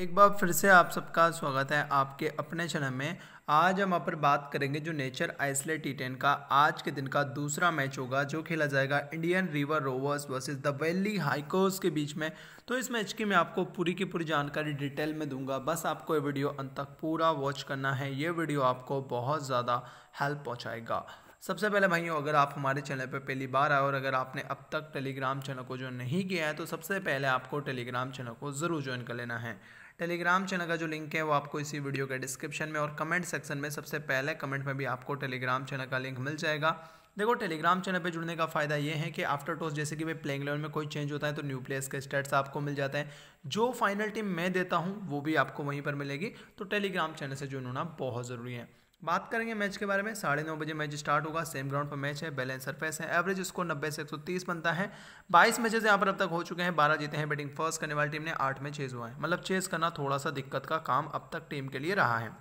एक बार फिर से आप सबका स्वागत है आपके अपने चैनल में आज हम पर बात करेंगे जो नेचर आइसले टी टेन का आज के दिन का दूसरा मैच होगा जो खेला जाएगा Indian river rovers versus the valley hikers के बीच में तो इस मैच की मैं आपको पूरी की पूरी जानकारी डिटेल में दूंगा बस आपको ये वीडियो अंत तक पूरा वॉच करना है ये वीडियो आपको बहुत ज़्यादा हेल्प पहुँचाएगा सबसे पहले भाइयों अगर आप हमारे चैनल पर पहली बार आए और अगर आपने अब तक टेलीग्राम चैनल को जो नहीं किया है तो सबसे पहले आपको टेलीग्राम चैनल को ज़रूर ज्वाइन कर लेना है टेलीग्राम चैनल का जो लिंक है वो आपको इसी वीडियो के डिस्क्रिप्शन में और कमेंट सेक्शन में सबसे पहले कमेंट में भी आपको टेलीग्राम चैनल का लिंक मिल जाएगा देखो टेलीग्राम चैनल पे जुड़ने का फ़ायदा ये है कि आफ्टर टॉस जैसे कि भाई प्लेइंग लेवल में कोई चेंज होता है तो न्यू प्लेयर्स के स्टेट्स आपको मिल जाते हैं जो फाइनल टीम मैं देता हूँ वो भी आपको वहीं पर मिलेगी तो टेलीग्राम चैनल से जुड़ना बहुत ज़रूरी है बात करेंगे मैच के बारे में साढ़े नौ बजे मैच स्टार्ट होगा सेम ग्राउंड पर मैच है बैलेंस सरफेस है एवरेज स्कोर नब्बे से एक सौ तीस बनता है बाईस मैचेस यहाँ पर अब तक हो चुके हैं बारह जीते हैं बैटिंग फर्स्ट करने वाली टीम ने आठ में चेज हुआ है मतलब चेज करना थोड़ा सा दिक्कत का काम अब तक टीम के लिए रहा है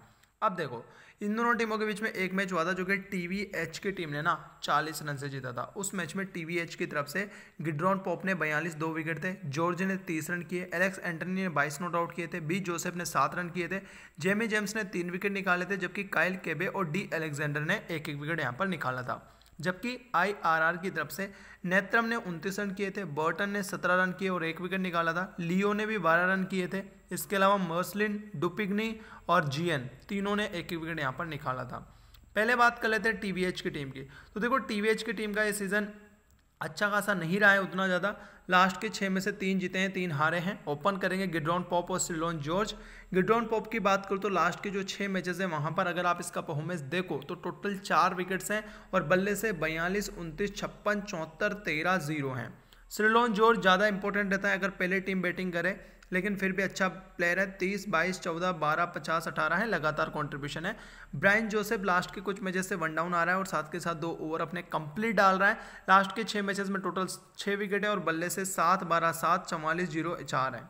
अब देखो इन दोनों टीमों के बीच में एक मैच हुआ था जो कि वी एच की टीम ने ना 40 रन से जीता था उस मैच में वी एच की तरफ से गिड्रॉन पॉप ने बयालीस दो विकेट थे जॉर्ज ने तीस रन किए एलेक्स एंटनी ने बाईस नॉट आउट किए थे बी जोसेफ ने सात रन किए थे जेमी जेम्स ने तीन विकेट निकाले थे जबकि काइल केबे और डी एलेक्जेंडर ने एक एक विकेट यहाँ पर निकाला था जबकि आईआरआर की तरफ से नेत्रम ने उनतीस रन किए थे बर्टन ने सत्रह रन किए और एक विकेट निकाला था लियो ने भी बारह रन किए थे इसके अलावा मर्सलिन डुपिग्नी और जीएन तीनों ने एक एक विकेट यहाँ पर निकाला था पहले बात कर लेते हैं टीवीएच की टीम की तो देखो टीवीएच की टीम का ये सीज़न अच्छा खासा नहीं रहा है उतना ज़्यादा लास्ट के छः में से तीन जीते हैं तीन हारे हैं ओपन करेंगे गिड्रॉन पॉप और सिलोन जॉर्ज गिड्रॉन पॉप की बात करूँ तो लास्ट के जो छः मैचेस हैं वहाँ पर अगर आप इसका परफॉर्मेंस देखो तो टोटल चार विकेट्स हैं और बल्ले से बयालीस उनतीस छप्पन चौहत्तर तेरह जीरो हैं सिलोन जोर ज़्यादा इंपॉर्टेंट रहता है अगर पहले टीम बैटिंग करे लेकिन फिर भी अच्छा प्लेयर है तीस बाईस चौदह बारह पचास अठारह है लगातार कंट्रीब्यूशन है ब्रायन जोसेफ लास्ट के कुछ मैचेस से वन डाउन आ रहा है और साथ के साथ दो ओवर अपने कंप्लीट डाल रहा है लास्ट के छः मैचेस में टोटल छः विकेट है और बल्ले से सात बारह सात चौवालीस जीरो चार है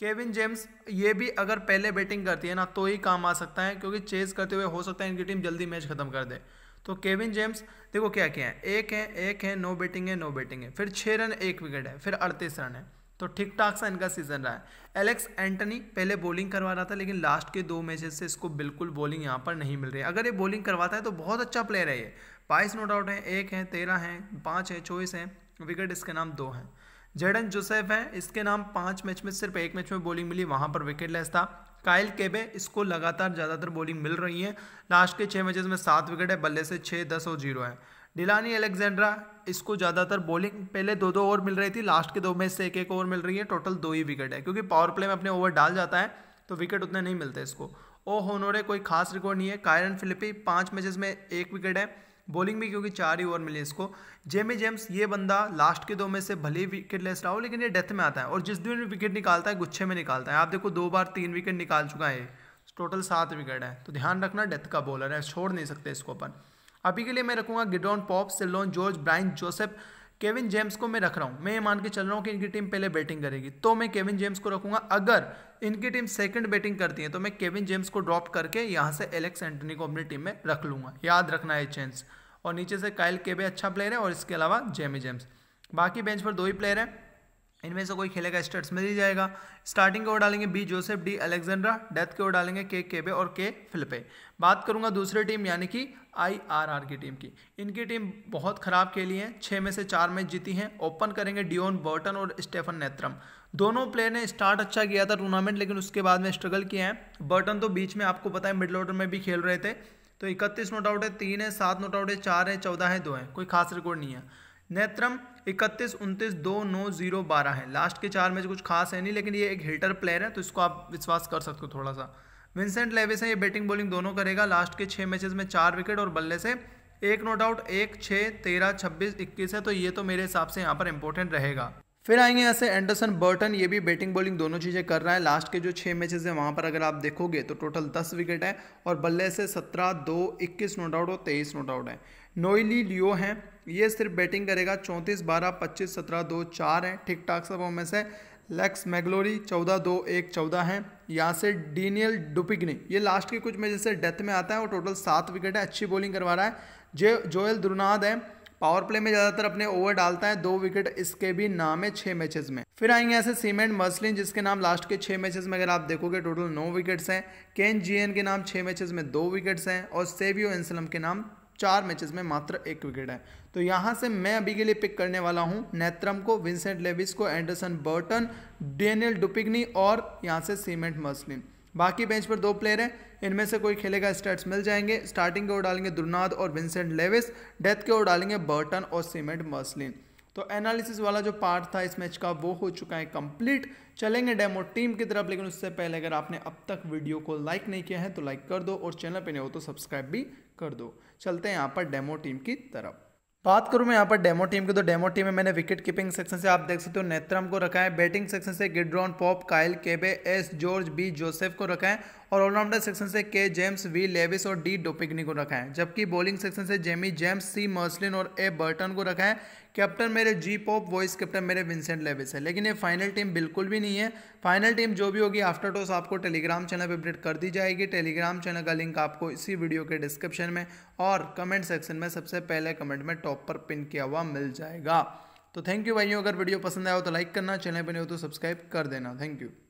केविन जेम्स ये भी अगर पहले बैटिंग करती है ना तो ही काम आ सकता है क्योंकि चेज करते हुए हो सकता है इनकी टीम जल्दी मैच खत्म कर दे तो केविन जेम्स देखो क्या क्या है एक है एक है नो बैटिंग है नो बैटिंग है फिर छः रन एक विकेट है फिर अड़तीस रन है तो ठीक ठाक सा इनका सीजन रहा है एलेक्स एंटनी पहले बॉलिंग करवा रहा था लेकिन लास्ट के दो मैचेस से इसको बिल्कुल बॉलिंग यहाँ पर नहीं मिल रही है अगर ये बॉलिंग करवाता है तो बहुत अच्छा प्लेयर है ये बाईस नो डाउट है एक है तेरह है पाँच है चौबीस है विकेट इसके नाम दो हैं जेडन जोसेफ हैं इसके नाम पाँच मैच में सिर्फ एक मैच में बॉलिंग मिली वहाँ पर विकेट लेस था कायल केबे इसको लगातार ज़्यादातर बॉलिंग मिल रही है लास्ट के छः मैचेस में सात विकेट है बल्ले से छः दस और जीरो है डिलानी अलेक्जेंड्रा इसको ज़्यादातर बॉलिंग पहले दो दो ओवर मिल रही थी लास्ट के दो में से एक एक ओवर मिल रही है टोटल दो ही विकेट है क्योंकि पावर प्ले में अपने ओवर डाल जाता है तो विकेट उतने नहीं मिलते इसको ओ होनोरे कोई खास रिकॉर्ड नहीं है कायरन फिलिपी पाँच मैचेस में एक विकेट है बॉलिंग में क्योंकि चार ही ओवर मिले इसको जेमी जेम्स ये बंदा लास्ट के दो में से भले ही विकेट लेस रहा हो लेकिन ये डेथ में आता है और जिस दिन विकेट निकालता है गुच्छे में निकालता है आप देखो दो बार तीन विकेट निकाल चुका है टोटल सात विकेट है तो ध्यान रखना डेथ का बॉलर है छोड़ नहीं सकते इसको अपन अभी के लिए मैं रखूँगा Gidron Pope Sealon George Bryan Joseph Kevin James को मैं रख रहा हूँ मैं ये मान के चल रहा हूँ कि इनकी टीम पहले बैटिंग करेगी तो मैं केविन जेम्स को रखूंगा अगर इनकी टीम सेकंड बैटिंग करती है तो मैं केविन जेम्स को ड्रॉप करके यहाँ से एलेक्स एंटनी को अपनी टीम में रख लूँगा याद रखना है चेंस और नीचे से कायल केबे अच्छा प्लेयर है और इसके अलावा जेमी जेम्स बाकी बेंच पर दो ही प्लेयर हैं इनमें से कोई खेलेगा स्टेट्स मिल ही जाएगा स्टार्टिंग के ओर डालेंगे B Joseph D Alexander death के ओर डालेंगे के केबे और के फिलिपे बात करूंगा दूसरी टीम यानी कि आईआरआर की टीम की इनकी टीम बहुत ख़राब खेली है छः में से चार मैच जीती हैं ओपन करेंगे डिओन बर्टन और स्टेफन नेत्रम दोनों प्लेयर ने स्टार्ट अच्छा किया था टूर्नामेंट लेकिन उसके बाद में स्ट्रगल किया है बर्टन तो बीच में आपको पता है मिडल ऑर्डर में भी खेल रहे थे तो इकतीस नोट आउट है तीन है सात नोट आउट है चार है चौदह है दो है कोई खास रिकॉर्ड नहीं है नेत्रम इकतीस उनतीस दो नौ जीरो बारह है लास्ट के चार में से कुछ खास है नहीं लेकिन ये एक हिटर प्लेयर है तो इसको आप विश्वास कर सकते हो थोड़ा सा विंसेंट लेविस है ये बैटिंग बॉलिंग दोनों करेगा लास्ट के छः मैचेस में चार विकेट और बल्ले से एक नोट आउट एक छः तेरह छब्बीस इक्कीस है तो ये तो मेरे हिसाब से यहाँ पर इंपॉर्टेंट रहेगा फिर आएंगे यहाँ से एंडरसन बर्टन ये भी बैटिंग बॉलिंग दोनों चीज़ें कर रहा है लास्ट के जो छः मैचेस हैं वहाँ पर अगर आप देखोगे तो टोटल दस विकेट है और बल्ले से सत्रह दो इक्कीस नोट आउट और तेईस नोट आउट है नोइली लियो हैं ये सिर्फ बैटिंग करेगा चौंतीस बारह पच्चीस सत्रह दो चार हैं ठीक ठाक सब में से लेक्स मैगलोरी चौदह दो एक चौदह हैं यहाँ से डीनियल डुपिगनी ये लास्ट के कुछ में से डेथ में आता है और टोटल सात विकेट है अच्छी बॉलिंग करवा रहा है जे जोएल द्रुनाद है पावर प्ले में ज़्यादातर अपने ओवर डालता है दो विकेट इसके भी नाम है छः मैचेस में फिर आएंगे ऐसे सीमेंट मसलिन जिसके नाम लास्ट के छः मैचेस में अगर आप देखोगे टोटल नौ विकेट्स हैं केन जीएन के नाम छः मैचेस में दो विकेट्स हैं और सेवियो एंसलम के नाम चार मैचेस में मात्र एक विकेट है तो यहाँ से मैं अभी के लिए पिक करने वाला हूँ नेत्रम को विंसेंट लेविस को एंडरसन बर्टन डेनियल डुपिग्नी और यहाँ से सीमेंट मसलिन बाकी बेंच पर दो प्लेयर हैं इनमें से कोई खेलेगा स्टेट्स मिल जाएंगे स्टार्टिंग के ओर डालेंगे दुर्नाद और विंसेंट लेविस डेथ के ओर डालेंगे बर्टन और सीमेंट मसलिन तो एनालिसिस वाला जो पार्ट था इस मैच का वो हो चुका है कंप्लीट चलेंगे डेमो टीम की तरफ लेकिन उससे पहले अगर आपने अब तक वीडियो को लाइक नहीं किया है तो लाइक कर दो और चैनल पे नहीं हो तो सब्सक्राइब भी कर दो चलते हैं यहाँ पर डेमो टीम की तरफ बात करूं मैं यहाँ पर डेमो टीम की तो डेमो टीम में मैंने विकेट कीपिंग सेक्शन से आप देख सकते हो नेत्रम को रखा है बैटिंग सेक्शन से गिड्रॉन पॉप कायल केबे एस जॉर्ज बी जोसेफ को रखा है और ऑलराउंडर सेक्शन से के जेम्स वी लेविस और डी डोपिकनी को रखा है जबकि बॉलिंग सेक्शन से जेमी जेम्स सी मर्सलिन और ए बर्टन को रखा है कैप्टन मेरे जी पॉप वॉइस कैप्टन मेरे विंसेंट लेविस है लेकिन ये फाइनल टीम बिल्कुल भी नहीं है फाइनल टीम जो भी होगी आफ्टर टॉस आपको टेलीग्राम चैनल पर अपडेट कर दी जाएगी टेलीग्राम चैनल का लिंक आपको इसी वीडियो के डिस्क्रिप्शन में और कमेंट सेक्शन में सबसे पहले कमेंट में टॉप पर पिन किया हुआ मिल जाएगा तो थैंक यू भाइयों अगर वीडियो पसंद आया हो तो लाइक करना चैनल पर नहीं हो तो सब्सक्राइब कर देना थैंक यू